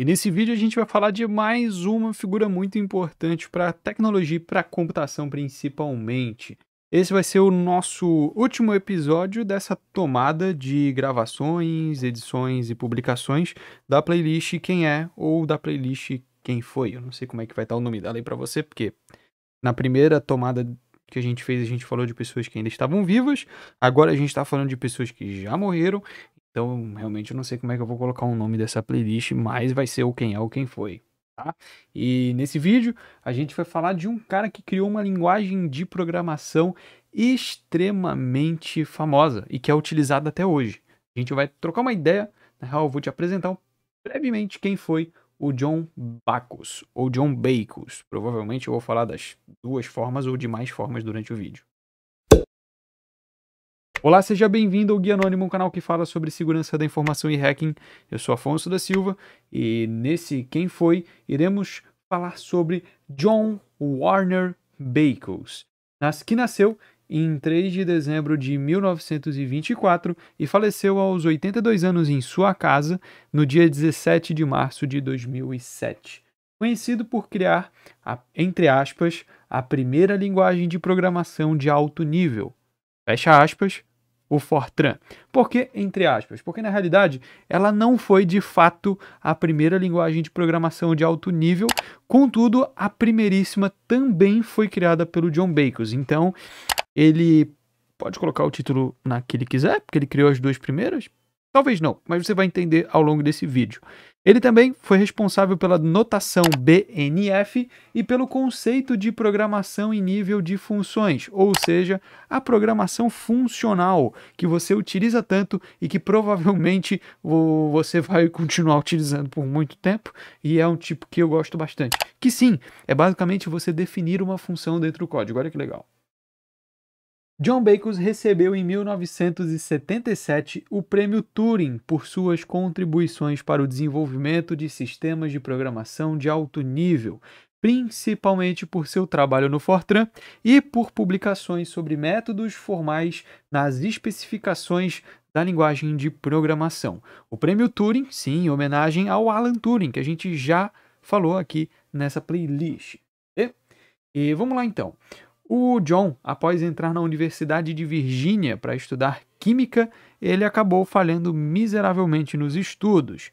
E nesse vídeo a gente vai falar de mais uma figura muito importante para a tecnologia e para a computação principalmente. Esse vai ser o nosso último episódio dessa tomada de gravações, edições e publicações da playlist Quem É ou da playlist Quem Foi. Eu não sei como é que vai estar o nome dela aí para você, porque na primeira tomada que a gente fez, a gente falou de pessoas que ainda estavam vivas, agora a gente está falando de pessoas que já morreram, então, realmente eu não sei como é que eu vou colocar o nome dessa playlist, mas vai ser o quem é ou quem foi, tá? E nesse vídeo a gente vai falar de um cara que criou uma linguagem de programação extremamente famosa e que é utilizada até hoje. A gente vai trocar uma ideia, na real eu vou te apresentar brevemente quem foi o John Bacos, ou John Bacos. Provavelmente eu vou falar das duas formas ou de mais formas durante o vídeo. Olá, seja bem-vindo ao Guia Anônimo, um canal que fala sobre segurança da informação e hacking. Eu sou Afonso da Silva e nesse Quem Foi iremos falar sobre John Warner Bacles, que nasceu em 3 de dezembro de 1924 e faleceu aos 82 anos em sua casa no dia 17 de março de 2007. Conhecido por criar, a, entre aspas, a primeira linguagem de programação de alto nível, fecha aspas, o Fortran. Por que, entre aspas? Porque na realidade ela não foi de fato a primeira linguagem de programação de alto nível, contudo, a primeiríssima também foi criada pelo John Bacos. Então ele pode colocar o título na que ele quiser, porque ele criou as duas primeiras, Talvez não, mas você vai entender ao longo desse vídeo. Ele também foi responsável pela notação BNF e pelo conceito de programação em nível de funções, ou seja, a programação funcional que você utiliza tanto e que provavelmente você vai continuar utilizando por muito tempo, e é um tipo que eu gosto bastante. Que sim, é basicamente você definir uma função dentro do código. Olha que legal. John Bacon recebeu em 1977 o Prêmio Turing por suas contribuições para o desenvolvimento de sistemas de programação de alto nível, principalmente por seu trabalho no Fortran e por publicações sobre métodos formais nas especificações da linguagem de programação. O Prêmio Turing, sim, em homenagem ao Alan Turing, que a gente já falou aqui nessa playlist. E, e vamos lá então. O John, após entrar na Universidade de Virgínia para estudar química, ele acabou falhando miseravelmente nos estudos.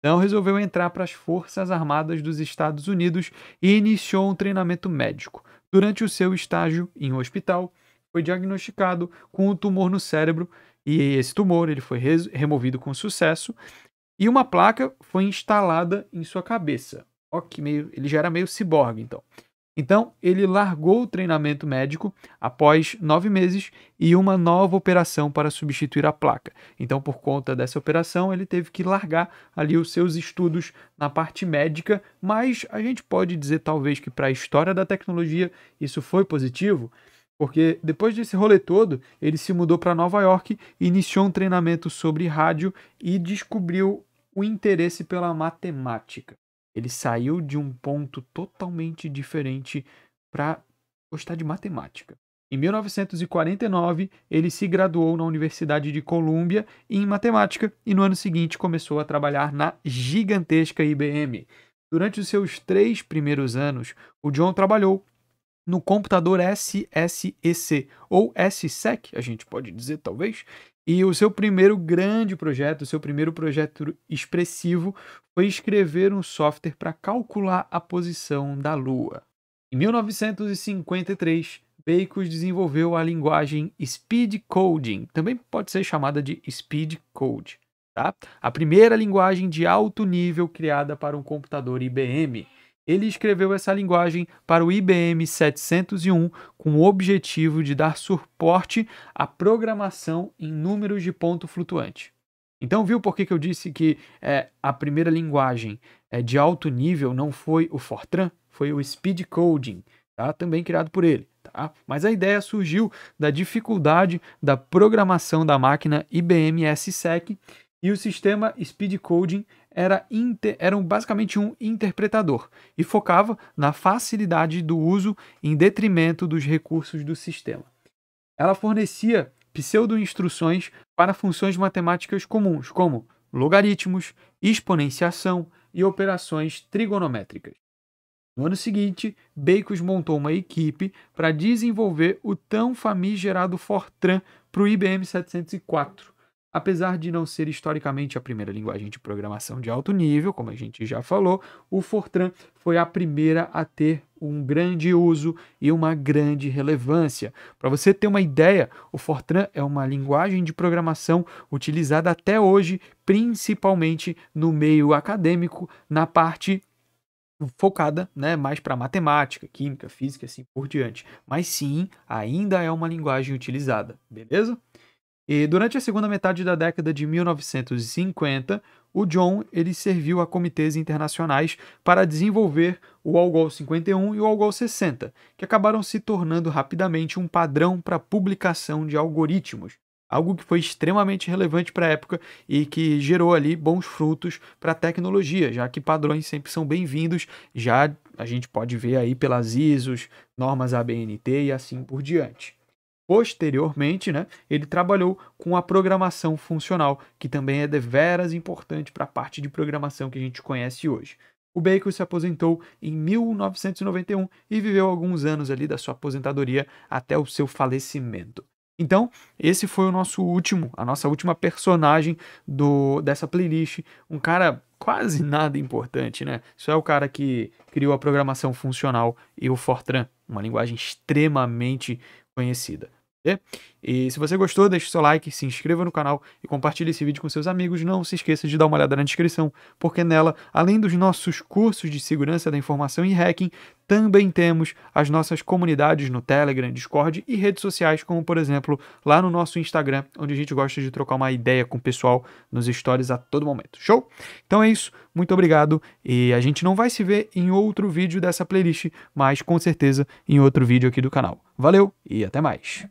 Então resolveu entrar para as Forças Armadas dos Estados Unidos e iniciou um treinamento médico. Durante o seu estágio em um hospital, foi diagnosticado com um tumor no cérebro e esse tumor ele foi removido com sucesso e uma placa foi instalada em sua cabeça. Ó, que meio, ele já era meio ciborgue, então. Então, ele largou o treinamento médico após nove meses e uma nova operação para substituir a placa. Então, por conta dessa operação, ele teve que largar ali os seus estudos na parte médica, mas a gente pode dizer, talvez, que para a história da tecnologia isso foi positivo, porque depois desse rolê todo, ele se mudou para Nova York, iniciou um treinamento sobre rádio e descobriu o interesse pela matemática. Ele saiu de um ponto totalmente diferente para gostar de matemática. Em 1949, ele se graduou na Universidade de Colômbia em matemática e no ano seguinte começou a trabalhar na gigantesca IBM. Durante os seus três primeiros anos, o John trabalhou no computador SSEC ou SSEC, a gente pode dizer talvez. E o seu primeiro grande projeto, o seu primeiro projeto expressivo foi escrever um software para calcular a posição da Lua. Em 1953, Bacon desenvolveu a linguagem Speed Coding, também pode ser chamada de Speed Code, tá? a primeira linguagem de alto nível criada para um computador IBM. Ele escreveu essa linguagem para o IBM 701 com o objetivo de dar suporte à programação em números de ponto flutuante. Então, viu por que, que eu disse que é, a primeira linguagem é, de alto nível não foi o Fortran, foi o Speed Coding, tá? também criado por ele. Tá? Mas a ideia surgiu da dificuldade da programação da máquina IBM SSEC e o sistema Speed Coding era eram basicamente um interpretador e focava na facilidade do uso em detrimento dos recursos do sistema. Ela fornecia pseudo-instruções para funções matemáticas comuns, como logaritmos, exponenciação e operações trigonométricas. No ano seguinte, Bacos montou uma equipe para desenvolver o tão famigerado Fortran para o IBM 704. Apesar de não ser historicamente a primeira linguagem de programação de alto nível, como a gente já falou, o Fortran foi a primeira a ter um grande uso e uma grande relevância. Para você ter uma ideia, o Fortran é uma linguagem de programação utilizada até hoje, principalmente no meio acadêmico, na parte focada né, mais para matemática, química, física assim por diante. Mas sim, ainda é uma linguagem utilizada, beleza? E durante a segunda metade da década de 1950, o John ele serviu a comitês internacionais para desenvolver o Algol 51 e o Algol 60, que acabaram se tornando rapidamente um padrão para publicação de algoritmos, algo que foi extremamente relevante para a época e que gerou ali bons frutos para a tecnologia, já que padrões sempre são bem-vindos, já a gente pode ver aí pelas ISOs, normas ABNT e assim por diante. Posteriormente, né, ele trabalhou com a programação funcional, que também é deveras importante para a parte de programação que a gente conhece hoje. O Bacon se aposentou em 1991 e viveu alguns anos ali da sua aposentadoria até o seu falecimento. Então, esse foi o nosso último, a nossa última personagem do dessa playlist, um cara quase nada importante, né? Só é o cara que criou a programação funcional e o Fortran, uma linguagem extremamente conhecida e se você gostou, deixe seu like, se inscreva no canal e compartilhe esse vídeo com seus amigos. Não se esqueça de dar uma olhada na descrição, porque nela, além dos nossos cursos de segurança da informação e hacking, também temos as nossas comunidades no Telegram, Discord e redes sociais, como por exemplo lá no nosso Instagram, onde a gente gosta de trocar uma ideia com o pessoal nos stories a todo momento. Show? Então é isso, muito obrigado e a gente não vai se ver em outro vídeo dessa playlist, mas com certeza em outro vídeo aqui do canal. Valeu e até mais!